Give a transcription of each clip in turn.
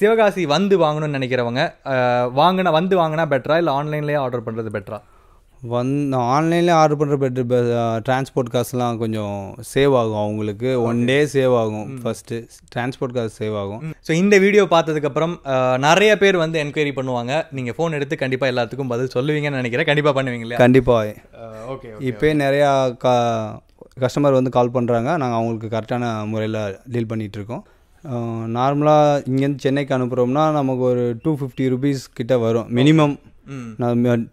சிவகாசி வந்து வாங்கணும்னு நினைக்கிறவங்க வாங்கினா வந்து வாங்கினா பெட்டரா இல்லை ஆன்லைன்லேயே ஆர்டர் பண்ணுறது பெட்டரா வந் ஆன்லைனில் ஆர்டர் பண்ணுற பெட்ரு டிரான்ஸ்போர்ட் காசுலாம் கொஞ்சம் சேவ் ஆகும் அவங்களுக்கு ஒன் டே சேவ் ஆகும் ஃபஸ்ட்டு டிரான்ஸ்போர்ட் காசு சேவ் ஆகும் ஸோ இந்த வீடியோ பார்த்ததுக்கப்புறம் நிறைய பேர் வந்து என்கொயரி பண்ணுவாங்க நீங்கள் ஃபோன் எடுத்து கண்டிப்பாக எல்லாத்துக்கும் பதில் சொல்லுவீங்கன்னு நினைக்கிறேன் கண்டிப்பாக பண்ணுவீங்களே கண்டிப்பாக ஓகே இப்போ நிறையா கஸ்டமர் வந்து கால் பண்ணுறாங்க நாங்கள் அவங்களுக்கு கரெக்டான முறையில் டீல் பண்ணிகிட்ருக்கோம் நார்மலாக இங்கேருந்து சென்னைக்கு அனுப்புகிறோம்னா நமக்கு ஒரு டூ ஃபிஃப்டி ருபீஸ் கிட்ட வரும் minimum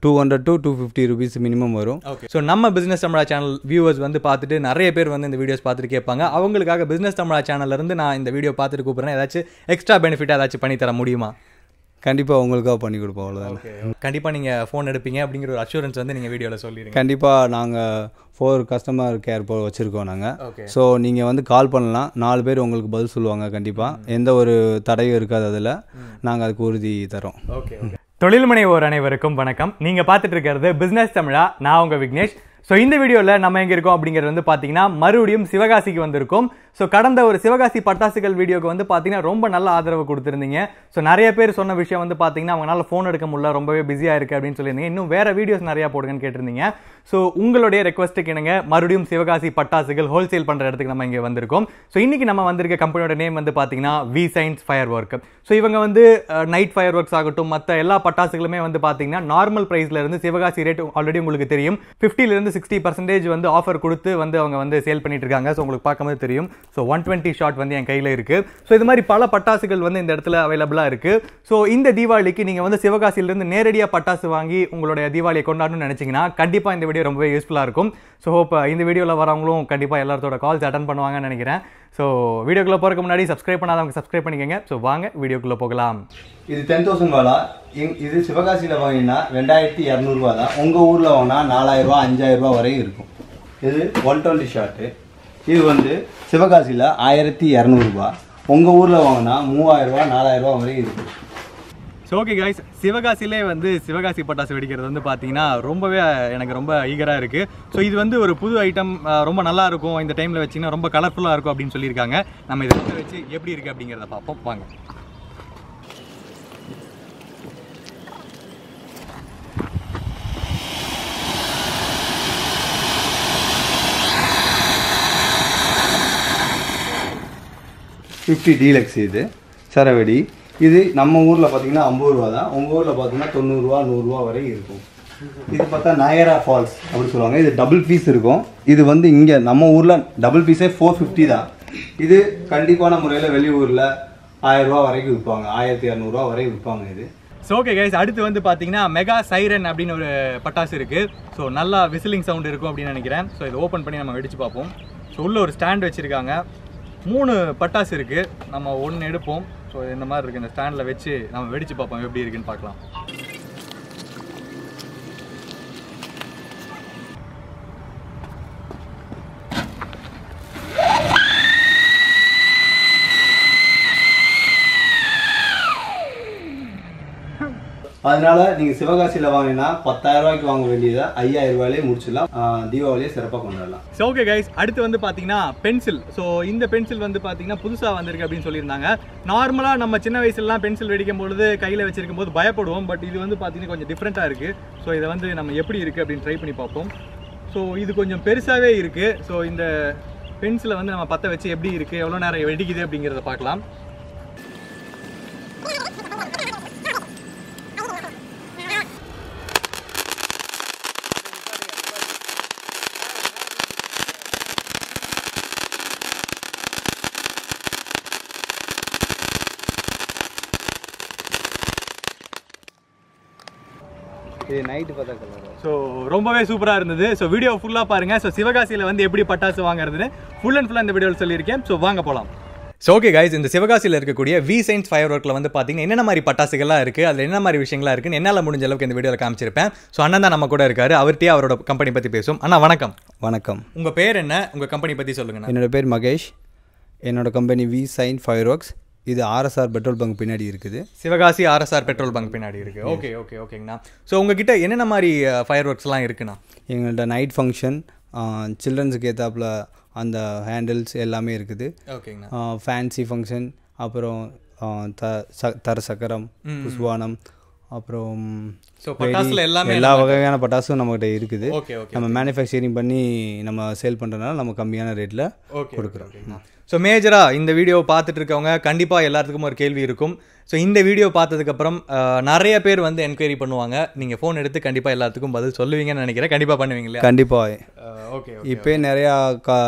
two hundred to two fifty rupees minimum வரும் ஸோ நம்ம பிஸ்னஸ் தமிழா சேனல் வியூவர்ஸ் வந்து பார்த்துட்டு நிறைய பேர் வந்து இந்த வீடியோஸ் பார்த்துட்டு கேட்பாங்க அவங்களுக்காக பிஸ்னஸ் தமிழா சேனல்லேருந்து நான் இந்த வீடியோ பார்த்துட்டு கூப்பிட்றேன் ஏதாச்சும் எக்ஸ்ட்ரா பெனிஃபிட் ஏதாச்சும் பண்ணி தர முடியுமா கண்டிப்பாக உங்களுக்காக பண்ணி கொடுப்போம் அவ்வளோதான் கண்டிப்பாக நீங்கள் ஃபோன் எடுப்பீங்க அப்படிங்கிற ஒரு அஷூரன்ஸ் வந்து நீங்கள் வீடியோவில் சொல்லிடுங்க கண்டிப்பாக நாங்கள் ஃபோர் கஸ்டமர் கேர் போ வச்சுருக்கோம் நாங்கள் ஸோ நீங்கள் வந்து கால் பண்ணலாம் நாலு பேர் உங்களுக்கு பதில் சொல்லுவாங்க கண்டிப்பாக எந்த ஒரு தடையும் இருக்காது அதில் நாங்கள் அதுக்கு உறுதி தரோம் ஓகே தொழில் முனைவோர் அனைவருக்கும் வணக்கம் நீங்கள் பார்த்துட்டு இருக்கிறது பிஸ்னஸ் தமிழா நான் உங்கள் விக்னேஷ் ஸோ இந்த வீடியோவில் நம்ம எங்கே இருக்கோம் அப்படிங்கிறது வந்து பார்த்தீங்கன்னா மறுபடியும் சிவகாசிக்கு வந்திருக்கோம் ஸோ கடந்த ஒரு சிவகாசி பட்டாசுகள் வீடியோக்கு வந்து பார்த்தீங்கன்னா ரொம்ப நல்ல ஆதரவு கொடுத்துருந்தீங்க ஸோ நிறைய பேர் சொன்ன விஷயம் வந்து பார்த்தீங்கன்னா அவங்களால ஃபோன் எடுக்க முடியல ரொம்பவே பிஸியாக இருக்குது அப்படின்னு சொல்லியிருந்தீங்க இன்னும் வேறு வீடியோஸ் நிறையா போடுங்கன்னு கேட்டிருந்தீங்க ஸோ உங்களுடைய ரெக்வஸ்ட்டுக்கு என்னங்க மறுபடியும் சிவகாசி பட்டாசுகள் ஹோல்சேல் பண்ணுற இடத்துக்கு நம்ம இங்கே வந்திருக்கோம் ஸோ இன்றைக்கி நம்ம வந்திருக்க கம்பெனியோட நேம் வந்து பார்த்தீங்கன்னா V science fire work so இவங்க வந்து நைட் ஃபயர் ஒர்க்ஸ் ஆகட்டும் மற்ற எல்லா பட்டாசுகளுமே வந்து பார்த்தீங்கன்னா நார்மல் ப்ரைஸ்லேருந்து சிவகாசி ரேட் ஆல்ரெடி உங்களுக்கு தெரியும் ஃபிஃப்டிலேருந்து சிக்ஸ்டி பர்சன்டேஜ் வந்து ஆஃபர் கொடுத்து வந்து அவங்க வந்து சேல் பண்ணிட்டு இருக்காங்க ஸோ உங்களுக்கு பார்க்கும்போது தெரியும் ஸோ ஒன் டுவெண்ட்டி ஷாட் வந்து என் கையில் இருக்குது ஸோ இது மாதிரி பல பட்டாசுகள் வந்து இந்த இடத்துல அவைலபிளாக இருக்குது ஸோ இந்த தீபாவளிக்கு நீங்கள் வந்து சிவகாசியிலேருந்து நேரடியாக பட்டாசு வாங்கி உங்களுடைய தீபாவளியை கொண்டாடணும்னு நினச்சிங்கன்னா கண்டிப்பாக இந்த வீடியோ ரொம்பவே யூஸ்ஃபுல்லாக இருக்கும் ஸோ ஹோப் uh, இந்த வீடியோவில் வரவங்களும் கண்டிப்பாக எல்லாத்தோட கால்ஸ் அட்டன் பண்ணுவாங்கன்னு நினைக்கிறேன் ஸோ வீடியோக்குள்ளே போகிறதுக்கு முன்னாடி சப்ஸ்கிரைப் பண்ணாதவங்க சப்ஸ்கிரைப் பண்ணிக்கோங்க ஸோ வாங்க வீடியோக்குள்ளே போகலாம் இது டென் தௌசண்ட் வாலா இது சிவகாசியில் வாங்கினா ரெண்டாயிரத்தி இரநூறுவா தான் உங்கள் ஊரில் வாங்கினா நாலாயிரரூவா அஞ்சாயிரம் ரூபா வரையும் இருக்கும் இது ஒன் டுவெண்ட்டி ஷார்ட்டு இது வந்து சிவகாசியில் ஆயிரத்தி இரநூறுபா உங்கள் ஊரில் வாங்கினா மூவாயிரரூபா நாலாயிரரூபா வரையும் இருக்குது ஸோ ஓகே கைஸ் சிவகாசிலே வந்து சிவகாசி பட்டாசு வெடிக்கிறது வந்து பார்த்தீங்கன்னா ரொம்பவே எனக்கு ரொம்ப ஈகராக இருக்குது ஸோ இது வந்து ஒரு புது ஐட்டம் ரொம்ப நல்லா இருக்கும் இந்த டைமில் வச்சிங்கன்னா ரொம்ப கலர்ஃபுல்லாக இருக்கும் அப்படின்னு சொல்லியிருக்காங்க நம்ம இதை வச்சு எப்படி இருக்குது அப்படிங்கிறத பார்ப்போம் வாங்க ஃபிஃப்டி டீலக்ஸ் இது சரவெடி இது நம்ம ஊரில் பார்த்தீங்கன்னா ஐம்பது ரூபா தான் உங்கள் ஊரில் பார்த்தீங்கன்னா தொண்ணூறுவா நூறுரூவா வரை இருக்கும் இது பார்த்தா நயரா ஃபால்ஸ் அப்படின்னு சொல்லுவாங்க இது டபுள் பீஸ் இருக்கும் இது வந்து இங்கே நம்ம ஊரில் டபுள் பீஸே ஃபோர் ஃபிஃப்டி தான் இது கண்டிப்பான முறையில் வெளியூரில் ஆயிரரூவா வரைக்கும் விற்பாங்க ஆயிரத்தி இரநூறுவா வரை விற்பாங்க இது ஸோ ஓகே கைஸ் அடுத்து வந்து பார்த்தீங்கன்னா மெகா சைரன் அப்படின்னு ஒரு பட்டாசு இருக்குது ஸோ நல்லா விசிலிங் சவுண்ட் இருக்கும் அப்படின்னு நினைக்கிறேன் ஸோ இதை ஓப்பன் பண்ணி நம்ம வெடிச்சு பார்ப்போம் ஸோ உள்ள ஒரு ஸ்டாண்ட் வச்சுருக்காங்க மூணு பட்டாசு இருக்குது நம்ம ஒன்று எடுப்போம் ஸோ இந்த மாதிரி இருக்குது இந்த ஸ்டாண்டில் வச்சு நம்ம வெடித்து பார்ப்போம் எப்படி இருக்குன்னு பார்க்கலாம் அதனால நீங்கள் சிவகாசியில் வாங்கினீங்கன்னா பத்தாயிரம் ரூபாய்க்கு வாங்க வேண்டியதை ஐயாயிரம் ரூபாயிலே முடிச்சிடலாம் தீபாவளியை சிறப்பாக கொண்டாடலாம் ஸோ ஓகே கைஸ் அடுத்து வந்து பார்த்தீங்கன்னா பென்சில் ஸோ இந்த பென்சில் வந்து பார்த்தீங்கன்னா புதுசாக வந்திருக்கு அப்படின்னு சொல்லியிருந்தாங்க நார்மலாக நம்ம சின்ன வயசுலலாம் பென்சில் வெடிக்கும் பொழுது கையில் வச்சிருக்கும் போது பயப்படுவோம் பட் இது வந்து பார்த்தீங்கன்னா கொஞ்சம் டிஃப்ரெண்ட்டாக இருக்குது ஸோ இதை வந்து நம்ம எப்படி இருக்குது அப்படின்னு ட்ரை பண்ணி பார்ப்போம் ஸோ இது கொஞ்சம் பெருசாகவே இருக்குது ஸோ இந்த பென்சிலை வந்து நம்ம பற்ற வச்சு எப்படி இருக்குது எவ்வளோ நேரம் வெடிக்குது அப்படிங்கிறத பார்க்கலாம் இது நைட்டு பார்த்தா கலர் ஸோ ரொம்பவே சூப்பராக இருந்தது ஸோ வீடியோ ஃபுல்லாக பாருங்கள் ஸோ சிவகாசியில் வந்து எப்படி பட்டாசு வாங்குறதுன்னு ஃபுல் அண்ட் ஃபுல்லாக இந்த வீடியோவில் சொல்லியிருக்கேன் ஸோ வாங்க போகலாம் ஸோ ஓகே கைஸ் இந்த சிவகாசியில் இருக்கக்கூடிய வி சயின்ஸ் ஃபயர் ஒர்க்கில் வந்து பார்த்தீங்கன்னா என்னென்ன மாதிரி பட்டாசுகள்லாம் இருக்குது அதில் என்ன மாதிரி விஷயங்களா இருக்குன்னு என்னால் முடிஞ்ச அளவுக்கு இந்த வீடியோவில் காமிச்சிருப்பேன் ஸோ அண்ணன் தான் நம்ம கூட இருக்கார் அவர்கிட்டயே அவரோட கம்பெனி பற்றி பேசும் அண்ணா வணக்கம் வணக்கம் உங்கள் பேர் என்ன உங்கள் கம்பெனி பற்றி சொல்லுங்கள் என்னோட பேர் மகேஷ் என்னோட company V sign fire works இது ஆர்எஸ்ஆர் பெட்ரோல் பங்க் பின்னாடி இருக்குது சிவகாசி ஆர்எஸ்ஆர் பெட்ரோல் பங்க் பின்னாடி இருக்குது ஓகே ஓகே ஓகேங்கண்ணா ஸோ உங்ககிட்ட என்னென்ன மாதிரி ஃபயர் ஒர்க்ஸ்லாம் இருக்குண்ணா எங்கள்கிட்ட நைட் ஃபங்க்ஷன் சில்ட்ரன்ஸுக்கு ஏற்றாப்புல அந்த ஹேண்டில்ஸ் எல்லாமே இருக்குது ஓகேங்கண்ணா ஃபேன்சி ஃபங்க்ஷன் அப்புறம் த ச தர சக்கரம் புஸ்வானம் அப்புறம் ஸோ எல்லாமே எல்லா வகையான பட்டாசும் நம்மகிட்ட இருக்குது நம்ம மேனுஃபேக்சரிங் பண்ணி நம்ம சேல் பண்ணுறதுனால நம்ம கம்மியான ரேட்டில் கொடுக்குறோம் ஸோ hmm. மேஜராக இந்த வீடியோ பார்த்துட்டு இருக்கவங்க கண்டிப்பாக எல்லாத்துக்கும் ஒரு கேள்வி இருக்கும் ஸோ இந்த வீடியோ பார்த்ததுக்கப்புறம் நிறைய பேர் வந்து என்கொயரி பண்ணுவாங்க நீங்கள் ஃபோன் எடுத்து கண்டிப்பாக எல்லாத்துக்கும் பதில் சொல்லுவீங்கன்னு நினைக்கிறேன் கண்டிப்பாக பண்ணுவீங்களே கண்டிப்பாக ஓகே இப்போ நிறையா கா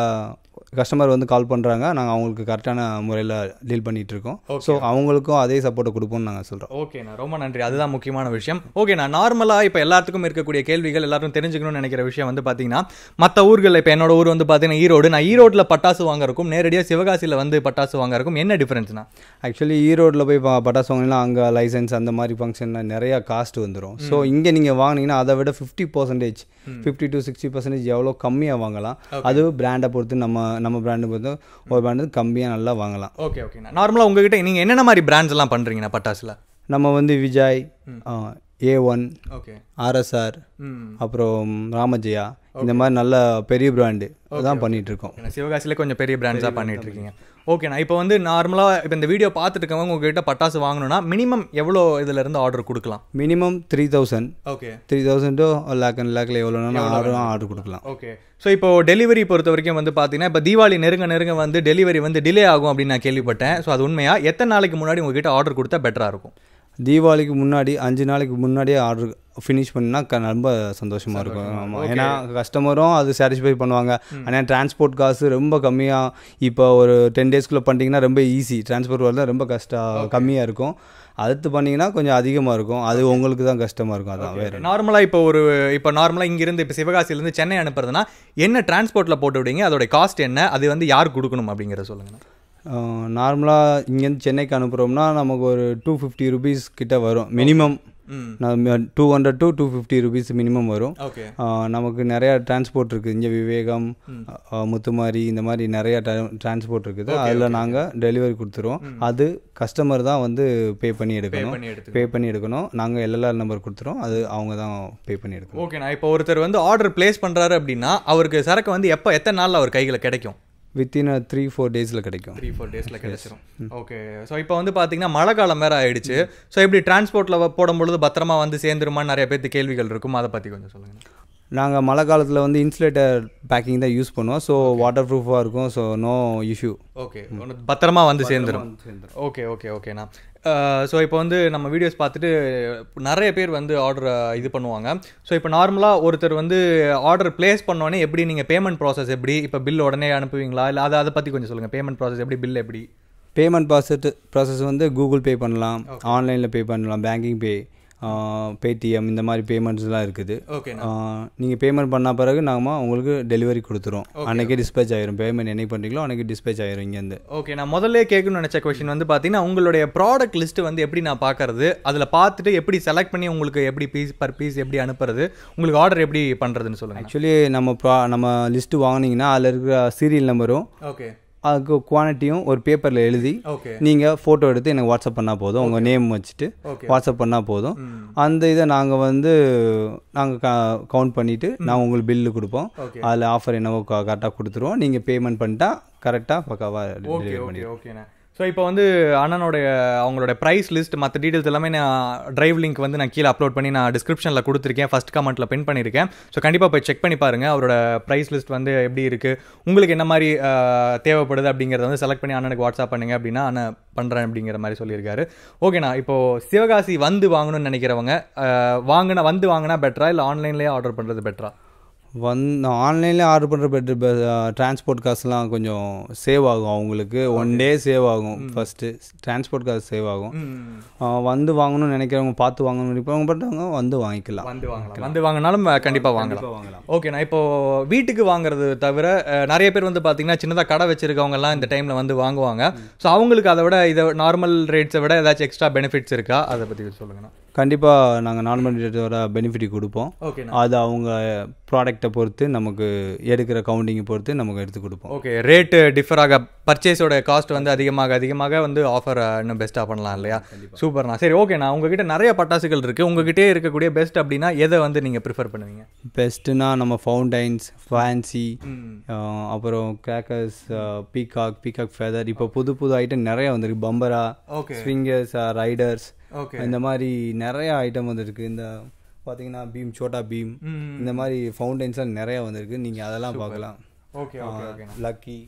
கஸ்டமர் வந்து கால் பண்ணுறாங்க நாங்கள் அவங்களுக்கு கரெக்டான முறையில் டீல் பண்ணிகிட்ருக்கோம் இருக்கோம் ஸோ அவங்களுக்கும் அதே சப்போர்ட்டை கொடுப்போம்னு நாங்கள் சொல்கிறோம் ஓகேண்ணா ரொம்ப நன்றி அதுதான் முக்கியமான விஷயம் ஓகேண்ணா நார்மலாக இப்போ எல்லாத்துக்கும் இருக்கக்கூடிய கேள்விகள் எல்லாரும் தெரிஞ்சுக்கணும்னு நினைக்கிற விஷயம் வந்து பார்த்தீங்கன்னா மற்ற ஊர்களில் இப்போ என்னோட ஊர் வந்து பார்த்தீங்கன்னா ஈரோடு நான் ஈரோட்டில் பட்டாசு வாங்குறக்கும் நேரடியாக சிவகாசியில் வந்து பட்டாசு வாங்குறக்கும் என்ன டிஃப்ரென்ஸ்னா ஆக்சுவலி ஈரோட்டில் போய் பட்டாசு வாங்கினா அங்கே லைசன்ஸ் அந்த மாதிரி ஃபங்க்ஷன் நிறையா காஸ்ட் வந்துடும் ஸோ இங்கே நீங்கள் வாங்கினீங்கன்னா அதை விட fifty percentage fifty to sixty percentage எவ்வளோ கம்மியாக வாங்கலாம் அது பிராண்டை பொறுத்து நம்ம நம்ம பிராண்டு பொறுத்த ஒரு பிராண்டு கம்மியாக நல்லா வாங்கலாம் ஓகே ஓகே நார்மலாக உங்ககிட்ட நீங்கள் என்னென்ன மாதிரி பிராண்ட்ஸ்லாம் பண்ணுறீங்கண்ணா பட்டாசில் நம்ம வந்து Vijay A one okay R S R அப்புறம் ராமஜெயா இந்த மாதிரி நல்ல பெரிய பிராண்டு அதுதான் பண்ணிட்டு இருக்கோம் சிவகாசியில கொஞ்சம் பெரிய பிராண்ட்ஸா பண்ணிட்டு இருக்கீங்க ஓகேண்ணா இப்போ வந்து நார்மலாக இப்போ இந்த வீடியோ பார்த்துட்டு இருக்கவங்க உங்ககிட்ட பட்டாசு வாங்கணும்னா மினிமம் எவ்வளோ இதுல இருந்து ஆர்டர் கொடுக்கலாம் minimum three thousand okay three தௌசண்டோ லேக் அண்ட் லேக்கில் எவ்வளோனா ஆர்டர் ஆர்டர் கொடுக்கலாம் ஓகே ஸோ இப்போ டெலிவரி பொறுத்த வரைக்கும் வந்து பார்த்தீங்கன்னா இப்போ தீபாவளி நெருங்க நெருங்க வந்து டெலிவரி வந்து டிலே ஆகும் அப்படின்னு நான் கேள்விப்பட்டேன் ஸோ அது உண்மையாக எத்தனை நாளைக்கு முன்னாடி உங்ககிட்ட ஆர்டர் கொடுத்தா பெட்டராக இருக்கும் தீபாவளிக்கு முன்னாடி அஞ்சு நாளைக்கு முன்னாடியே ஆர்டர் ஃபினிஷ் பண்ணால் க ரொம்ப சந்தோஷமாக இருக்கும் ஆமாம் ஏன்னா கஸ்டமரும் அது சாட்டிஸ்ஃபை பண்ணுவாங்க ஆனால் டிரான்ஸ்போர்ட் காசு ரொம்ப கம்மியாக இப்போ ஒரு டென் டேஸ்க்குள்ளே பண்ணிட்டீங்கன்னா ரொம்ப ஈஸி டிரான்ஸ்போர்ட் வரல ரொம்ப கஷ்டம் கம்மியாக இருக்கும் அடுத்து பண்ணிங்கன்னா கொஞ்சம் அதிகமாக இருக்கும் அது உங்களுக்கு தான் கஷ்டமாக இருக்கும் அதான் வேறு நார்மலாக இப்போ ஒரு இப்போ நார்மலாக இங்கேருந்து இப்போ சிவகாசியிலேருந்து சென்னை அனுப்புறதுனா என்ன டிரான்ஸ்போர்ட்டில் போட்டு விடுங்க அதோடைய காஸ்ட் என்ன அது வந்து யார் கொடுக்கணும் அப்படிங்கிறத சொல்லுங்கள் நார்மலாக இங்கேருந்து சென்னைக்கு அனுப்புகிறோம்னா நமக்கு ஒரு டூ ஃபிஃப்டி ருபீஸ் கிட்டே வரும் மினிமம் நான் two hundred to two fifty rupees minimum வரும் நமக்கு நிறையா டிரான்ஸ்போர்ட் இருக்குது இங்கே விவேகம் முத்துமாரி இந்த மாதிரி நிறையா டிரான்ஸ்போர்ட் இருக்குது அதில் நாங்கள் டெலிவரி கொடுத்துருவோம் அது கஸ்டமர் தான் வந்து பே பண்ணி எடுக்கணும் பே பண்ணி எடுக்கணும் நாங்கள் எல்எல்ஆர் நம்பர் கொடுத்துருவோம் அது அவங்க தான் பே பண்ணி எடுக்கணும் ஓகேண்ணா இப்போ ஒருத்தர் வந்து ஆர்டர் பிளேஸ் பண்ணுறாரு அப்படின்னா அவருக்கு சரக்கு வந்து எப்போ எத்தனை நாளில் அவர் கையில் கிடைக்கும் வித்தின் த்ரீ ஃபோர் டேஸில் கிடைக்கும் த்ரீ ஃபோர் டேஸில் கிடைச்சிரும் ஓகே ஸோ இப்போ வந்து பார்த்தீங்கன்னா மழை காலம் வேறு ஆயிடுச்சு ஸோ இப்படி டிரான்ஸ்போர்ட்டில் போடும்பொழுது பத்திரமா வந்து சேர்ந்துருமான்னு நிறைய பேர்த்து கேள்விகள் இருக்கும் அதை பற்றி கொஞ்சம் சொல்லுங்கள் நாங்கள் மழை காலத்தில் வந்து இன்சுலேட்டர் பேக்கிங் தான் யூஸ் பண்ணுவோம் ஸோ வாட்டர் ப்ரூஃபாக இருக்கும் ஸோ நோ இஷ்யூ ஓகே பத்திரமா வந்து சேர்ந்துடும் ஓகே ஓகே ஓகேண்ணா ஸோ இப்போ வந்து நம்ம வீடியோஸ் பார்த்துட்டு நிறைய பேர் வந்து ஆர்டர் இது பண்ணுவாங்க ஸோ இப்போ நார்மலாக ஒருத்தர் வந்து ஆர்டர் பிளேஸ் பண்ணோன்னே எப்படி நீங்கள் பேமெண்ட் ப்ராசஸ் எப்படி இப்போ பில் உடனே அனுப்புவீங்களா இல்லை அதை அதை பற்றி கொஞ்சம் சொல்லுங்கள் பேமெண்ட் ப்ராசஸ் எப்படி பில் எப்படி பேமெண்ட் ப்ராசஸ் ப்ராசஸ் வந்து கூகுள் பே பண்ணலாம் ஆன்லைனில் பே பண்ணலாம் பேங்கிங் பே பேடிஎம் இந்த மாதிரி பேமெண்ட்ஸ்லாம் இருக்குது நீங்கள் பேமெண்ட் பண்ண பிறகு நாங்கள் உங்களுக்கு டெலிவரி கொடுத்துரும் அன்றைக்கே டிஸ்பேச் ஆயிரும் பேமெண்ட் என்னை பண்ணுறீங்களோ அன்றைக்கி டிஸ்பேச் ஆயிரும் இங்கேருந்து ஓகே நான் முதல்ல கேட்கணும்னு நினச்ச கொஷின் வந்து பார்த்தீங்கன்னா உங்களுடைய ப்ராடக்ட் லிஸ்ட் வந்து எப்படி நான் பார்க்கறது அதில் பார்த்துட்டு எப்படி செலக்ட் பண்ணி உங்களுக்கு எப்படி பீஸ் பர் பீஸ் எப்படி அனுப்புறது உங்களுக்கு ஆர்டர் எப்படி பண்ணுறதுன்னு சொல்லுங்கள் ஆக்சுவலி நம்ம ப்ரா நம்ம லிஸ்ட்டு வாங்கினீங்கன்னா அதில் இருக்கிற சீரியல் நம்பரும் ஓகே அதுக்கு குவான்டிட்டியும் ஒரு பேப்பரில் எழுதி நீங்கள் ஃபோட்டோ எடுத்து எனக்கு வாட்ஸ்அப் பண்ணால் போதும் உங்கள் நேம் வச்சுட்டு வாட்ஸ்அப் பண்ணால் போதும் அந்த இதை நாங்கள் வந்து நாங்கள் கவுண்ட் பண்ணிவிட்டு நான் உங்களுக்கு பில்லு கொடுப்போம் அதில் ஆஃபர் என்னவோ கரெக்டாக கொடுத்துருவோம் நீங்கள் பேமெண்ட் பண்ணிட்டா கரெக்டாக பக்காவாக டெலிவரி பண்ணிடுவோம் ஸோ இப்போ வந்து அண்ணனுடைய அவங்களோட ப்ரைஸ் லிஸ்ட் மற்ற டீட்டெயில்ஸ் எல்லாமே நான் ட்ரைவ் லிங்க் வந்து நான் கீழே அப்லோட் பண்ணி நான் டிஸ்கிரிப்ஷனில் கொடுத்துருக்கேன் ஃபஸ்ட் கமெண்ட்டில் பின் பண்ணியிருக்கேன் ஸோ கண்டிப்பாக போய் செக் பண்ணி பாருங்கள் அவரோட ப்ரைஸ் லிஸ்ட் வந்து எப்படி இருக்குது உங்களுக்கு என்ன மாதிரி தேவைப்படுது அப்படிங்கிறத வந்து செலக்ட் பண்ணி அண்ணனுக்கு வாட்ஸ்அப் பண்ணுங்க அப்படின்னா அண்ணன் பண்ணுறேன் அப்படிங்கிற மாதிரி சொல்லியிருக்காரு ஓகேண்ணா இப்போது சிவகாசி வந்து வாங்கணும்னு நினைக்கிறவங்க வாங்கினா வந்து வாங்கினா பெட்டரா இல்லை ஆன்லைன்லேயே ஆர்டர் பண்ணுறது பெட்டரா வந் ஆன்லைனில் ஆர்டர் பண்ணுற பெட்ரு டிரான்ஸ்போர்ட் காசுலாம் கொஞ்சம் சேவ் ஆகும் அவங்களுக்கு ஒன் டே சேவ் ஆகும் ஃபஸ்ட்டு டிரான்ஸ்போர்ட் காசு சேவ் ஆகும் வந்து வாங்கணும்னு நினைக்கிறவங்க பார்த்து வாங்கணும்னு நினைக்கிறவங்க பட்டவங்க வந்து வாங்கிக்கலாம் வந்து வாங்கலாம் வந்து வாங்கினாலும் கண்டிப்பாக வாங்கலாம் வாங்கலாம் ஓகேண்ணா இப்போது வீட்டுக்கு வாங்குறது தவிர நிறைய பேர் வந்து பார்த்தீங்கன்னா சின்னதாக கடை வச்சுருக்கவங்கலாம் இந்த டைமில் வந்து வாங்குவாங்க ஸோ அவங்களுக்கு அதை விட இதை நார்மல் ரேட்ஸை விட ஏதாச்சும் எக்ஸ்ட்ரா பெனிஃபிட்ஸ் இருக்கா அதை பற்றி சொல்லுங்கண்ணா கண்டிப்பாக நாங்கள் நான் பண்ணோட பெனிஃபிட் கொடுப்போம் அது அவங்க ப்ராடக்டை பொறுத்து நமக்கு எடுக்கிற கவுண்டிங்கை பொறுத்து நமக்கு எடுத்து கொடுப்போம் ஓகே ரேட்டு டிஃபர் ஆக பர்ச்சேஸோட காஸ்ட் வந்து அதிகமாக அதிகமாக வந்து ஆஃபர் இன்னும் பெஸ்ட்டாக பண்ணலாம் இல்லையா சூப்பர்ண்ணா சரி ஓகேண்ணா உங்ககிட்ட நிறைய பட்டாசுகள் இருக்குது உங்ககிட்டே இருக்கக்கூடிய பெஸ்ட் அப்படின்னா எதை வந்து நீங்கள் ப்ரிஃபர் பண்ணுவீங்க பெஸ்ட்டுனா நம்ம ஃபவுண்டைன்ஸ் ஃபேன்சி அப்புறம் கேக்கர்ஸ் பீகாக் பீகாக் ஃபெதர் இப்போ புது புது ஐட்டம் நிறைய வந்திருக்கு பம்பரா ஸ்விங்கர்ஸ் ரைடர்ஸ் ஓகே இந்த மாதிரி நிறைய ஐட்டம் வந்துருக்கு இந்த பார்த்தீங்கன்னா பீம் சோட்டா பீம் இந்த மாதிரி ஃபவுண்டைன்ஸ்லாம் நிறையா வந்திருக்கு நீங்கள் அதெல்லாம் பார்க்கலாம் okay lucky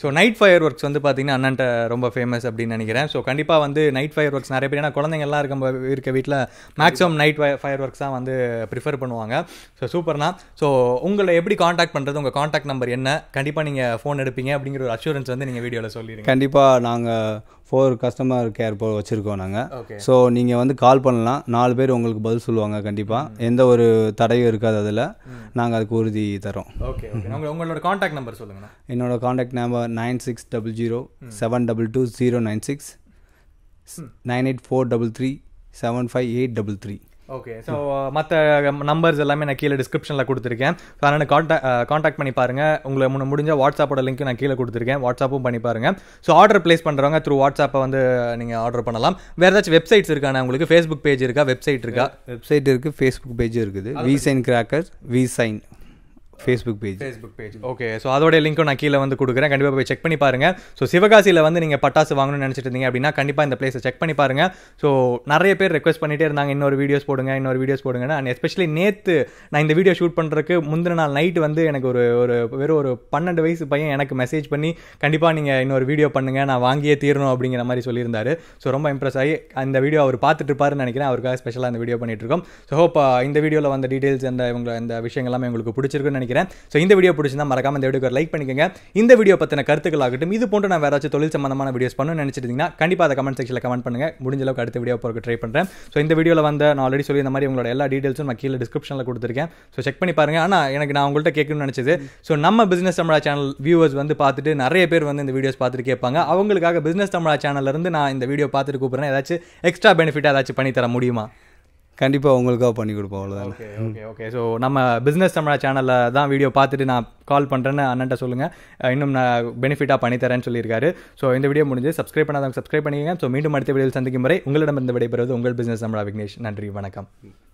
so night fire works வந்து பார்த்திங்கன்னா அண்ணன்ட்ட ரொம்ப ஃபேமஸ் அப்படின்னு நினைக்கிறேன் ஸோ கண்டிப்பாக வந்து நைட் ஃபயர் ஒர்க்ஸ் நிறைய பேர் ஏன்னா குழந்தைங்கள்லாம் இருக்க இருக்க வீட்டில் மேக்ஸிமம் நைட் ஃபயர் ஒர்க்ஸ் தான் வந்து ப்ரிஃபர் பண்ணுவாங்க ஸோ சூப்பர்னா ஸோ உங்களை எப்படி காண்டாக்ட் பண்ணுறது உங்கள் காண்டாக்ட் நம்பர் என்ன கண்டிப்பாக நீங்கள் ஃபோன் எடுப்பீங்க அப்படிங்கிற ஒரு அஷூரன்ஸ் வந்து நீங்கள் வீடியோவில் சொல்லிடுங்க கண்டிப்பாக நாங்கள் ஃபோர் கஸ்டமர் கேர் போ வச்சுருக்கோம் நாங்கள் ஸோ நீங்கள் வந்து கால் பண்ணலாம் நாலு பேர் உங்களுக்கு பதில் சொல்லுவாங்க கண்டிப்பாக எந்த ஒரு தடையும் இருக்காது அதில் நாங்கள் அதுக்கு உறுதி தரோம் ஓகே உங்களோட காண்டாக்ட் நம்பர் சொல்லுங்கள் என்னோட contact number nine six double zero seven double two zero nine six nine eight four double three seven five eight double three okay so மற்ற நம்பர்ஸ் எல்லாமே நான் கீழே டிஸ்கிரிப்ஷனில் கொடுத்துருக்கேன் ஸோ அதனால் காண்டாக்ட் காண்டாக்ட் uh, பண்ணி பாருங்கள் உங்களை முன்ன முடிஞ்ச வாட்ஸ்அப்போட லிங்க் நான் கீழே கொடுத்துருக்கேன் வாட்ஸ்அப்பும் பண்ணி பாருங்கள் ஸோ ஆர்டர் ப்ளேஸ் பண்ணுறவங்க த்ரூ வாட்ஸ்அப்பை வந்து நீங்கள் ஆர்டர் பண்ணலாம் வேறு ஏதாச்சும் வெப்சைட்ஸ் இருக்காண்ணா உங்களுக்கு ஃபேஸ்புக் பேஜ் இருக்கா வெப்சைட் இருக்கா வெப்சைட் இருக்குது ஃபேஸ்புக் பேஜும் இருக்குது V sign cracker V sign Facebook page Facebook page okay so அதோட லிங்க்கும் நான் கீழே வந்து கொடுக்குறேன் கண்டிப்பாக போய் செக் பண்ணி பாருங்கள் ஸோ சிவகாசியில் வந்து நீங்கள் பட்டாசு வாங்கணும்னு நினச்சிட்டு இருந்தீங்க அப்படின்னா கண்டிப்பாக இந்த பிளேஸை செக் பண்ணி பாருங்கள் ஸோ நிறைய பேர் ரெக்வஸ்ட் பண்ணிகிட்டே இருந்தாங்க இன்னொரு வீடியோஸ் போடுங்க இன்னொரு வீடியோஸ் போடுங்கன்னு அண்ட் எஸ்பெஷலி நேற்று நான் இந்த வீடியோ ஷூட் பண்ணுறதுக்கு முந்தின நாள் நைட்டு வந்து எனக்கு ஒரு ஒரு வெறும் ஒரு பன்னெண்டு வயசு பையன் எனக்கு மெசேஜ் பண்ணி கண்டிப்பாக நீங்கள் இன்னொரு வீடியோ பண்ணுங்கள் நான் வாங்கியே தீரணும் அப்படிங்கிற மாதிரி சொல்லியிருந்தாரு ஸோ ரொம்ப இம்ப்ரெஸ் ஆகி அந்த வீடியோ அவர் பார்த்துட்டு இருப்பாருன்னு நினைக்கிறேன் அவருக்காக ஸ்பெஷலாக அந்த வீடியோ பண்ணிட்டு இருக்கோம் ஸோ ஹோப் இந்த வீடியோவில் வந்த டீட்டெயில்ஸ் அந்த இவங்க இந்த விஷயங்கள்லாமே உங்களுக்கு பிடிச்சிருக்குன்னு நினைக்கிறேன் ஸோ இந்த வீடியோ பிடிச்சிருந்தா மறக்காம இந்த வீடியோக்கு லைக் பண்ணிக்கோங்க இந்த வீடியோ பற்றின கருத்துக்கள் ஆகட்டும் இது போன்ற நான் வேறாச்சும் தொழில் சம்பந்தமான வீடியோஸ் பண்ணணும்னு நினச்சிருந்தீங்கன்னா கண்டிப்பாக அதை கமெண்ட் செக்ஷனில் கமெண்ட் பண்ணுங்கள் முடிஞ்ச அளவுக்கு அடுத்த வீடியோ போகிறக்கு ட்ரை பண்ணுறேன் ஸோ இந்த வீடியோவில் வந்து நான் ஆல்ரெடி சொல்லி இந்த மாதிரி உங்களோட எல்லா டீட்டெயில்ஸும் நான் கீழே டிஸ்கிரிப்ஷனில் கொடுத்துருக்கேன் ஸோ செக் பண்ணி பாருங்க ஆனால் எனக்கு நான் உங்கள்கிட்ட கேட்கணும்னு நினச்சது ஸோ நம்ம பிஸ்னஸ் தமிழா சேனல் வியூவர்ஸ் வந்து பார்த்துட்டு நிறைய பேர் வந்து இந்த வீடியோஸ் பார்த்துட்டு கேட்பாங்க அவங்களுக்காக பிஸ்னஸ் தமிழா சேனல்லேருந்து நான் இந்த வீடியோ பார்த்துட்டு கூப்பிட்றேன் ஏதாச்சும் எக்ஸ்ட்ரா பெனிஃபிட் ஏதாச்சும் பண்ணி தர முடியுமா கண்டிப்பாக உங்களுக்காக பண்ணி கொடுப்போம் அவ்வளோதான் ஓகே ஓகே ஓகே ஸோ நம்ம பிஸ்னஸ் தமிழா சேனலில் தான் வீடியோ பார்த்துட்டு நான் கால் பண்ணுறேன்னு அண்ணன்ட்ட சொல்லுங்கள் இன்னும் நான் பெனிஃபிட்டாக பண்ணித்தரேன்னு சொல்லியிருக்காரு ஸோ இந்த வீடியோ முடிஞ்சு சப்ஸ்கிரைப் பண்ணாதவங்க சப்ஸ்கிரைப் பண்ணிக்கங்க ஸோ மீண்டும் அடுத்த வீடியோ சந்திக்கும் முறை உங்களிடம் இருந்து விடைபெறுவது உங்கள் பிஸ்னஸ் தமிழா விக்னேஷ் நன்றி வணக்கம்